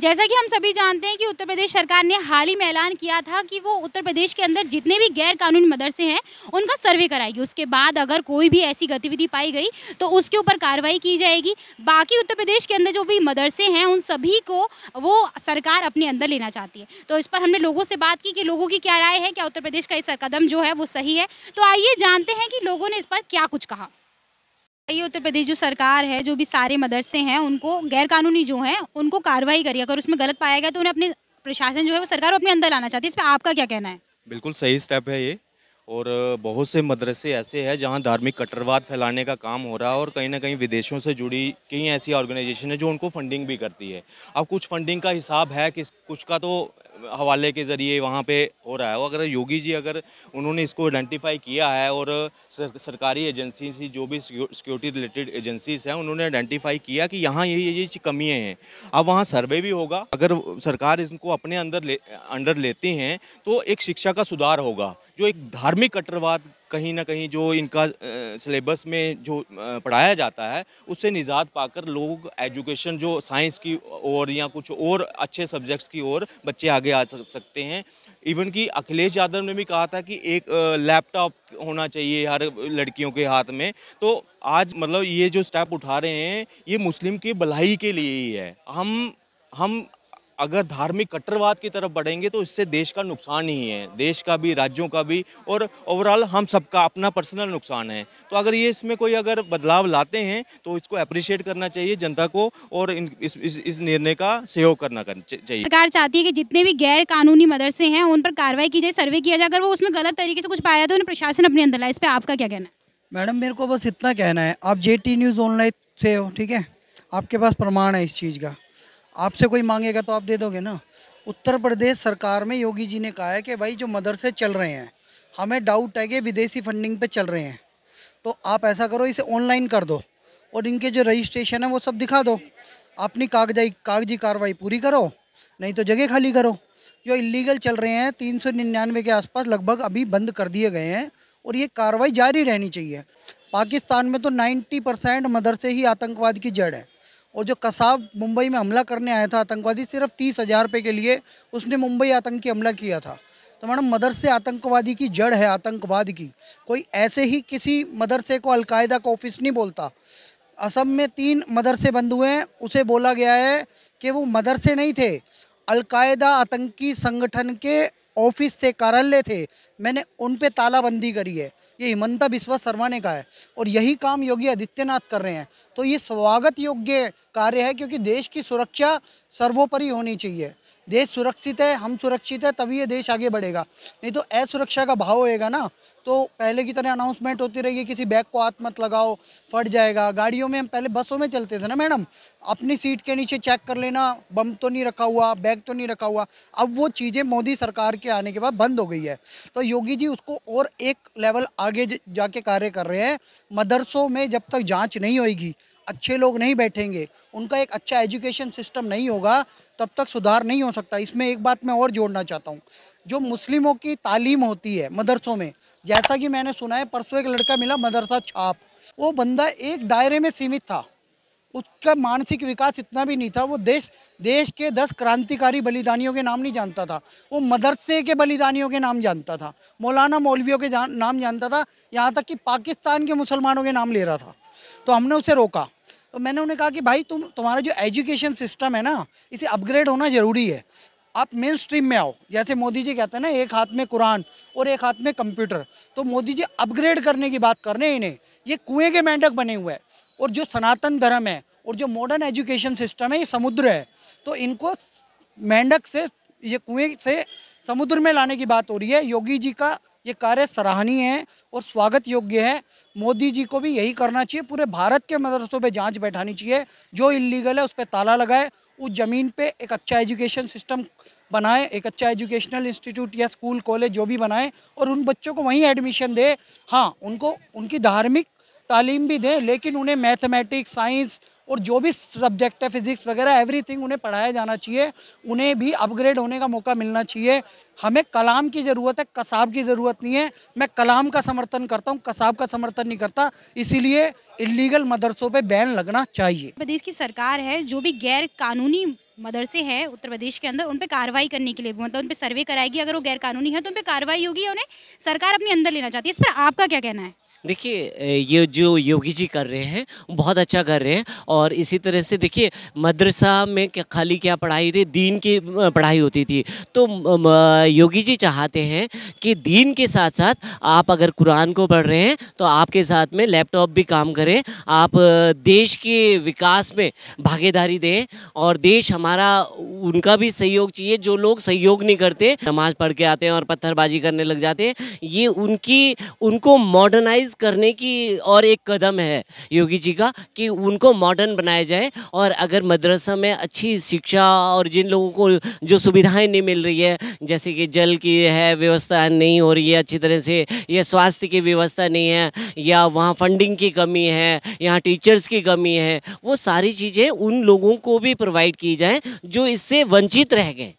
जैसा कि हम सभी जानते हैं कि उत्तर प्रदेश सरकार ने हाल ही में ऐलान किया था कि वो उत्तर प्रदेश के अंदर जितने भी गैर कानूनी मदरसे हैं उनका सर्वे कराएगी उसके बाद अगर कोई भी ऐसी गतिविधि पाई गई तो उसके ऊपर कार्रवाई की जाएगी बाकी उत्तर प्रदेश के अंदर जो भी मदरसे हैं उन सभी को वो सरकार अपने अंदर लेना चाहती है तो इस पर हमने लोगों से बात की कि लोगों की क्या राय है क्या उत्तर प्रदेश का इस सरकदम जो है वो सही है तो आइए जानते हैं कि लोगों ने इस पर क्या कुछ कहा ये उत्तर प्रदेश जो सरकार है जो भी सारे मदरसे हैं उनको गैरकानूनी जो हैं उनको कार्रवाई करिए अगर उसमें गलत पाया गया तो उन्हें अपने प्रशासन जो है वो सरकार अपने अंदर लाना चाहती है इस पर आपका क्या कहना है बिल्कुल सही स्टेप है ये और बहुत से मदरसे ऐसे हैं जहां धार्मिक कट्टरवाद फैलाने का काम हो रहा है और कहीं ना कहीं विदेशों से जुड़ी कई ऐसी ऑर्गेनाइजेशन है जो उनको फंडिंग भी करती है अब कुछ फंडिंग का हिसाब है कि कुछ का तो हवाले के ज़रिए वहाँ पे हो रहा है और अगर योगी जी अगर उन्होंने इसको आइडेंटिफाई किया है और सरकारी एजेंसी से जो भी सिक्योरिटी रिलेटेड एजेंसीज हैं उन्होंने आइडेंटिफाई किया कि यहाँ यही ये कमियाँ हैं अब वहाँ सर्वे भी होगा अगर सरकार इनको अपने अंदर ले अंडर लेती हैं तो एक शिक्षा का सुधार होगा जो एक धार्मिक कट्टरवाद कहीं ना कहीं जो इनका सिलेबस में जो पढ़ाया जाता है उससे निजात पाकर लोग एजुकेशन जो साइंस की ओर या कुछ और अच्छे सब्जेक्ट्स की ओर बच्चे आगे आ सकते हैं इवन कि अखिलेश यादव ने भी कहा था कि एक लैपटॉप होना चाहिए हर लड़कियों के हाथ में तो आज मतलब ये जो स्टेप उठा रहे हैं ये मुस्लिम की भलाई के लिए ही है हम हम अगर धार्मिक कट्टरवाद की तरफ बढ़ेंगे तो इससे देश का नुकसान ही है देश का भी राज्यों का भी और ओवरऑल हम सबका अपना पर्सनल नुकसान है तो अगर ये इसमें कोई अगर बदलाव लाते हैं तो इसको अप्रिशिएट करना चाहिए जनता को और इन, इस, इस, इस निर्णय का सहयोग करना चाहिए सरकार चाहती है कि जितने भी गैर कानूनी मदरसे हैं उन पर कार्रवाई की जाए सर्वे किया जाए अगर वो उसमें गलत तरीके से कुछ पाया तो उन्हें प्रशासन अपने अंदर लाए इस पर आपका क्या कहना है मैडम मेरे को बस इतना कहना है आप जे न्यूज़ ऑनलाइन से हो ठीक है आपके पास प्रमाण है इस चीज़ का आपसे कोई मांगेगा तो आप दे दोगे ना उत्तर प्रदेश सरकार में योगी जी ने कहा है कि भाई जो मदरसे चल रहे हैं हमें डाउट है कि विदेशी फंडिंग पे चल रहे हैं तो आप ऐसा करो इसे ऑनलाइन कर दो और इनके जो रजिस्ट्रेशन है वो सब दिखा दो अपनी कागजाई कागजी कार्रवाई पूरी करो नहीं तो जगह खाली करो जो इलीगल चल रहे हैं तीन सौ निन्यानवे के आसपास लगभग अभी बंद कर दिए गए हैं और ये कार्रवाई जारी रहनी चाहिए पाकिस्तान में तो नाइन्टी परसेंट मदरसे ही आतंकवाद की जड़ है और जो कसाब मुंबई में हमला करने आया था आतंकवादी सिर्फ तीस हज़ार रुपये के लिए उसने मुंबई आतंकी हमला किया था तो मैडम मदरसे आतंकवादी की जड़ है आतंकवाद की कोई ऐसे ही किसी मदरसे को अलकायदा का ऑफिस नहीं बोलता असम में तीन मदरसे बंद हुए हैं उसे बोला गया है कि वो मदरसे नहीं थे अलकायदा आतंकी संगठन के ऑफिस से कार्यालय थे मैंने उन पर तालाबंदी करी है ये हिमंता बिस्वा शर्मा ने कहा है और यही काम योगी आदित्यनाथ कर रहे हैं तो ये स्वागत योग्य कार्य है क्योंकि देश की सुरक्षा सर्वोपरि होनी चाहिए देश सुरक्षित है हम सुरक्षित है तभी ये देश आगे बढ़ेगा नहीं तो असुरक्षा का भाव होएगा ना तो पहले की तरह अनाउंसमेंट होती रहेगी किसी बैग को हाथ मत लगाओ फट जाएगा गाड़ियों में हम पहले बसों में चलते थे ना मैडम अपनी सीट के नीचे चेक कर लेना बम तो नहीं रखा हुआ बैग तो नहीं रखा हुआ अब वो चीज़ें मोदी सरकार के आने के बाद बंद हो गई है तो योगी जी उसको और एक लेवल आगे जाके कार्य कर रहे हैं मदरसों में जब तक जाँच नहीं होगी अच्छे लोग नहीं बैठेंगे उनका एक अच्छा एजुकेशन सिस्टम नहीं होगा तब तक सुधार नहीं हो सकता इसमें एक बात मैं और जोड़ना चाहता हूँ जो मुस्लिमों की तालीम होती है मदरसों में जैसा कि मैंने सुना है परसों एक लड़का मिला मदरसा छाप वो बंदा एक दायरे में सीमित था उसका मानसिक विकास इतना भी नहीं था वो देश देश के दस क्रांतिकारी बलिदानियों के नाम नहीं जानता था वो मदरसे के बलिदानियों के नाम जानता था मौलाना मौलवियों के जान, नाम जानता था यहाँ तक कि पाकिस्तान के मुसलमानों के नाम ले रहा था तो हमने उसे रोका तो मैंने उन्हें कहा कि भाई तुम तुम्हारा जो एजुकेशन सिस्टम है ना इसे अपग्रेड होना ज़रूरी है आप मेन स्ट्रीम में आओ जैसे मोदी जी कहते हैं ना एक हाथ में कुरान और एक हाथ में कंप्यूटर तो मोदी जी अपग्रेड करने की बात कर रहे हैं इन्हें ये कुएं के मेंढक बने हुए हैं और जो सनातन धर्म है और जो मॉडर्न एजुकेशन सिस्टम है ये समुद्र है तो इनको मेंढक से ये कुएं से समुद्र में लाने की बात हो रही है योगी जी का ये कार्य सराहनीय है और स्वागत योग्य है मोदी जी को भी यही करना चाहिए पूरे भारत के मदरसों पे जांच बैठानी चाहिए जो इलीगल है उस पर ताला लगाए उस ज़मीन पे एक अच्छा एजुकेशन सिस्टम बनाए एक अच्छा एजुकेशनल इंस्टीट्यूट या स्कूल कॉलेज जो भी बनाए और उन बच्चों को वहीं एडमिशन दे हाँ उनको उनकी धार्मिक तालीम भी दें लेकिन उन्हें मैथमेटिक्स साइंस और जो भी सब्जेक्ट है फिजिक्स वगैरह एवरीथिंग उन्हें पढ़ाया जाना चाहिए उन्हें भी अपग्रेड होने का मौका मिलना चाहिए हमें कलाम की ज़रूरत है कसाब की ज़रूरत नहीं है मैं कलाम का समर्थन करता हूँ कसाब का समर्थन नहीं करता इसीलिए इलीगल मदरसों पे बैन लगना चाहिए प्रदेश की सरकार है जो भी गैर कानूनी मदरसे हैं उत्तर प्रदेश के अंदर उन पर कार्रवाई करने के लिए मतलब उन पर सर्वे कराएगी अगर वो गैर कानूनी है तो उन पर कार्रवाई होगी उन्हें सरकार अपने अंदर लेना चाहती है इस पर आपका क्या कहना है देखिए ये जो योगी जी कर रहे हैं बहुत अच्छा कर रहे हैं और इसी तरह से देखिए मदरसा में क्या खाली क्या पढ़ाई थी दीन की पढ़ाई होती थी तो योगी जी चाहते हैं कि दीन के साथ साथ आप अगर कुरान को पढ़ रहे हैं तो आपके साथ में लैपटॉप भी काम करें आप देश के विकास में भागीदारी दें और देश हमारा उनका भी सहयोग चाहिए जो लोग सहयोग नहीं करते नमाज़ पढ़ के आते हैं और पत्थरबाजी करने लग जाते हैं ये उनकी उनको मॉडर्नाइज चीज़ करने की और एक कदम है योगी जी का कि उनको मॉडर्न बनाया जाए और अगर मदरसा में अच्छी शिक्षा और जिन लोगों को जो सुविधाएं नहीं मिल रही है जैसे कि जल की है व्यवस्था नहीं हो रही है अच्छी तरह से या स्वास्थ्य की व्यवस्था नहीं है या वहाँ फंडिंग की कमी है यहाँ टीचर्स की कमी है वो सारी चीज़ें उन लोगों को भी प्रोवाइड की जाएँ जो इससे वंचित रह गए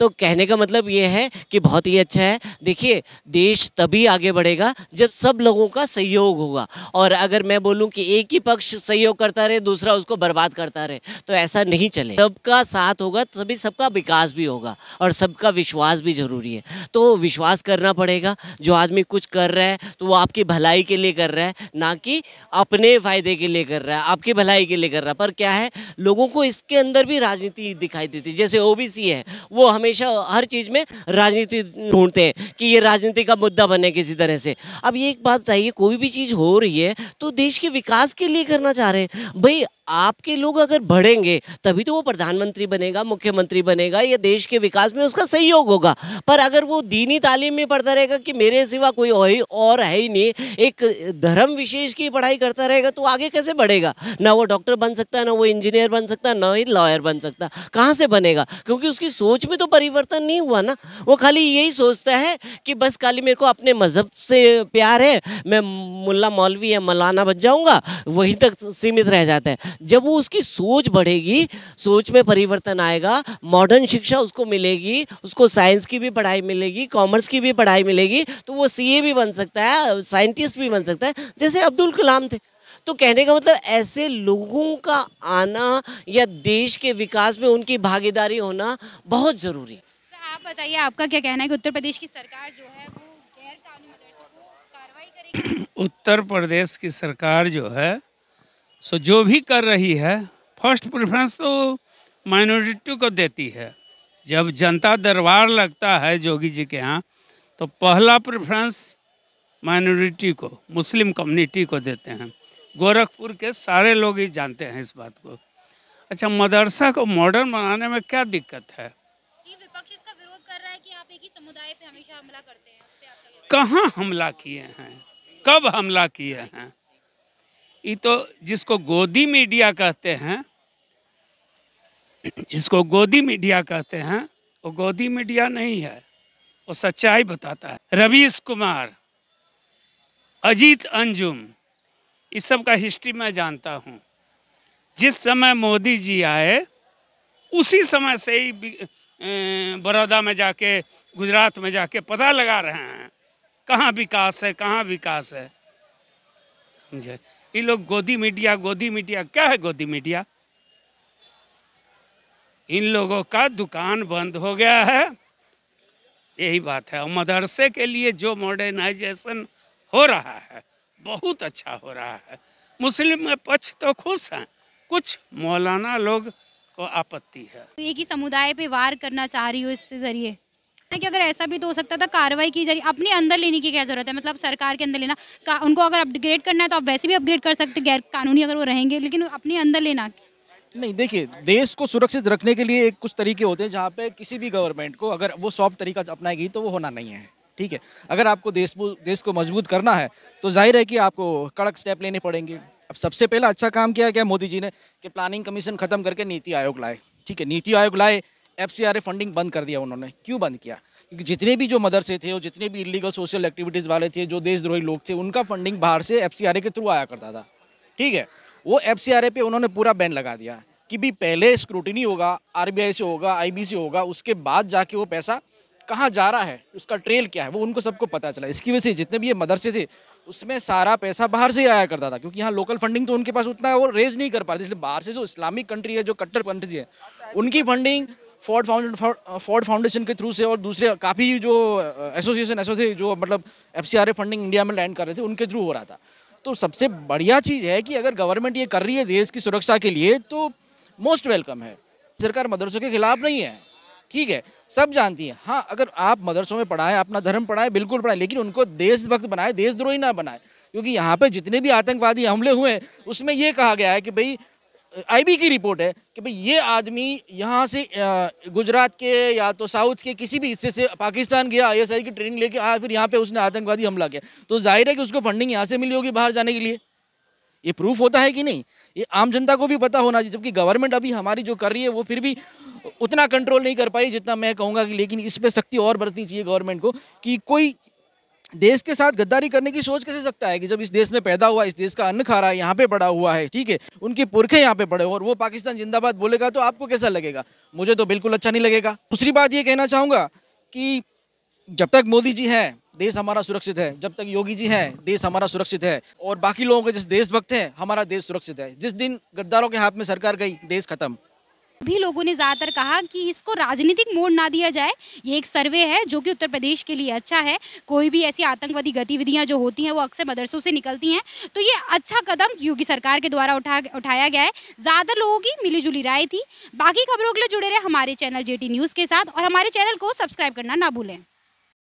तो कहने का मतलब ये है कि बहुत ही अच्छा है देखिए देश तभी आगे बढ़ेगा जब सब लोगों का सहयोग होगा और अगर मैं बोलूँ कि एक ही पक्ष सहयोग करता रहे दूसरा उसको बर्बाद करता रहे तो ऐसा नहीं चले सबका साथ होगा तभी सबका विकास भी होगा और सबका विश्वास भी ज़रूरी है तो विश्वास करना पड़ेगा जो आदमी कुछ कर रहा है तो वो आपकी भलाई के लिए कर रहा है ना कि अपने फ़ायदे के लिए कर रहा है आपकी भलाई के लिए कर रहा है पर क्या है लोगों को इसके अंदर भी राजनीति दिखाई देती है जैसे ओबीसी है वो हमें हमेशा हर चीज़ में राजनीति ढूंढते हैं कि ये राजनीति का मुद्दा बने किसी तरह से अब ये एक बात बताइए कोई भी चीज़ हो रही है तो देश के विकास के लिए करना चाह रहे हैं भाई आपके लोग अगर बढ़ेंगे तभी तो वो प्रधानमंत्री बनेगा मुख्यमंत्री बनेगा या देश के विकास में उसका सहयोग होगा पर अगर वो दीनी तालीम में पढ़ता रहेगा कि मेरे सिवा कोई और है ही नहीं एक धर्म विशेष की पढ़ाई करता रहेगा तो आगे कैसे बढ़ेगा ना वो डॉक्टर बन सकता है ना वो इंजीनियर बन सकता है ना ही लॉयर बन सकता कहाँ से बनेगा क्योंकि उसकी सोच में तो परिवर्तन नहीं हुआ ना वो खाली यही सोचता है कि बस खाली मेरे को अपने मज़हब से प्यार है मैं मुला मौलवी या मौलाना बच जाऊँगा वहीं तक सीमित रह जाता है जब वो उसकी सोच बढ़ेगी सोच में परिवर्तन आएगा मॉडर्न शिक्षा उसको मिलेगी उसको साइंस की भी पढ़ाई मिलेगी कॉमर्स की भी पढ़ाई मिलेगी तो वो सीए भी बन सकता है साइंटिस्ट भी बन सकता है जैसे अब्दुल कलाम थे तो कहने का मतलब ऐसे लोगों का आना या देश के विकास में उनकी भागीदारी होना बहुत ज़रूरी है अच्छा, आप बताइए आपका क्या कहना है कि उत्तर प्रदेश की सरकार जो है वो गैर कानूनी मदरसों को कार्रवाई करेगी उत्तर प्रदेश की सरकार जो है सो so, जो भी कर रही है फर्स्ट प्रेफरेंस तो माइनॉरिटी को देती है जब जनता दरबार लगता है जोगी जी के यहाँ तो पहला प्रेफरेंस माइनॉरिटी को मुस्लिम कम्युनिटी को देते हैं गोरखपुर के सारे लोग ही जानते हैं इस बात को अच्छा मदरसा को मॉडर्न बनाने में क्या दिक्कत है कहाँ हमला किए हैं कब हमला किए हैं ये तो जिसको गोदी मीडिया कहते हैं जिसको गोदी मीडिया कहते हैं वो गोदी मीडिया नहीं है वो सच्चाई बताता है रवीश कुमार अजीत अंजुम इस सब का हिस्ट्री मैं जानता हूँ जिस समय मोदी जी आए उसी समय से ही बड़ौदा में जाके गुजरात में जाके पता लगा रहे हैं कहाँ विकास है कहाँ विकास है जी ये लोग गोदी मीडिया गोदी मीडिया क्या है गोदी मीडिया इन लोगों का दुकान बंद हो गया है यही बात है और मदरसे के लिए जो मॉडर्नाइजेशन हो रहा है बहुत अच्छा हो रहा है मुस्लिम पक्ष तो खुश हैं कुछ मौलाना लोग को आपत्ति है एक ही समुदाय पे वार करना चाह रही हो इससे जरिए कि अगर ऐसा भी तो हो सकता था कार्रवाई की जरिए अपने अंदर लेने की क्या जरूरत है मतलब सरकार के अंदर लेना उनको अगर अपग्रेड करना है तो आप वैसे भी अपग्रेड कर सकते गैर कानूनी अगर वो रहेंगे लेकिन अपने अंदर लेना नहीं देखिए देश को सुरक्षित रखने के लिए एक कुछ तरीके होते हैं जहाँ पे किसी भी गवर्नमेंट को अगर वो सॉफ्ट तरीका अपनाएगी तो वो होना नहीं है ठीक है अगर आपको देश देश को मजबूत करना है तो जाहिर है कि आपको कड़क स्टेप लेने पड़ेंगे अब सबसे पहला अच्छा काम किया गया मोदी जी ने कि प्लानिंग कमीशन खत्म करके नीति आयोग लाए ठीक है नीति आयोग लाए एफ फंडिंग बंद कर दिया उन्होंने क्यों बंद किया क्योंकि जितने भी जो मदरसे थे और जितने भी इलीगल सोशल एक्टिविटीज़ वाले थे जो देशद्रोही लोग थे उनका फंडिंग बाहर से एफ के थ्रू आया करता था ठीक है वो एफ पे उन्होंने पूरा बैन लगा दिया कि भी पहले स्क्रूटनी होगा आई से होगा बी से होगा उसके बाद जाके वो पैसा कहाँ जा रहा है उसका ट्रेल क्या है वो उनको सबको पता चला इसकी वजह से जितने भी ये मदरसे थे उसमें सारा पैसा बाहर से ही आया करता था क्योंकि यहाँ लोकल फंडिंग तो उनके पास उतना है वो रेज नहीं कर पाते इसलिए बाहर से जो इस्लामिक कंट्री है जो कट्टर कंट्री है उनकी funding Ford found Ford foundation के थ्रू से और दूसरे काफ़ी जो एसोसिएशन uh, ऐसे थे जो मतलब एफ फंडिंग इंडिया में लैंड कर रहे थे उनके थ्रू हो रहा था तो सबसे बढ़िया चीज़ है कि अगर गवर्नमेंट ये कर रही है देश की सुरक्षा के लिए तो मोस्ट वेलकम है सरकार मदरसों के खिलाफ नहीं है ठीक है सब जानती है हाँ अगर आप मदरसों में पढ़ाएं अपना धर्म पढ़ाएं बिल्कुल पढ़ाएं लेकिन उनको देशभक्त बनाए देशद्रोही ना बनाए क्योंकि यहाँ पे जितने भी आतंकवादी हमले हुए हैं उसमें ये कहा गया है कि भाई आईबी की रिपोर्ट है कि भाई ये आदमी यहाँ से गुजरात के या तो साउथ के किसी भी हिस्से से पाकिस्तान गया आईएसआई की ट्रेनिंग लेके आया फिर यहाँ पे उसने आतंकवादी हमला किया तो जाहिर है कि उसको फंडिंग यहाँ से मिली होगी बाहर जाने के लिए ये प्रूफ होता है कि नहीं ये आम जनता को भी पता होना चाहिए जबकि गवर्नमेंट अभी हमारी जो कर रही है वो फिर भी उतना कंट्रोल नहीं कर पाई जितना मैं कहूँगा कि लेकिन इस पर सख्ती और बरतनी चाहिए गवर्नमेंट को कि कोई देश के साथ गद्दारी करने की सोच कैसे सकता है कि जब इस देश में पैदा हुआ इस देश का अन्न खा रहा है यहाँ पे बड़ा हुआ है ठीक है उनके पुरखे यहाँ पे बड़े और वो पाकिस्तान जिंदाबाद बोलेगा तो आपको कैसा लगेगा मुझे तो बिल्कुल अच्छा नहीं लगेगा दूसरी बात ये कहना चाहूँगा कि जब तक मोदी जी हैं देश हमारा सुरक्षित है जब तक योगी जी हैं देश हमारा सुरक्षित है और बाकी लोगों के जिस देशभक्त हैं हमारा देश सुरक्षित है जिस दिन गद्दारों के हाथ में सरकार गई देश खत्म भी लोगों ने ज़्यादातर कहा कि इसको राजनीतिक मोड़ ना दिया जाए ये एक सर्वे है जो कि उत्तर प्रदेश के लिए अच्छा है कोई भी ऐसी आतंकवादी गतिविधियाँ जो होती हैं वो अक्सर मदरसों से निकलती हैं तो ये अच्छा कदम योगी सरकार के द्वारा उठा उठाया गया है ज़्यादा लोगों की मिली राय थी बाकी खबरों के लिए जुड़े रहे हमारे चैनल जे न्यूज़ के साथ और हमारे चैनल को सब्सक्राइब करना ना भूलें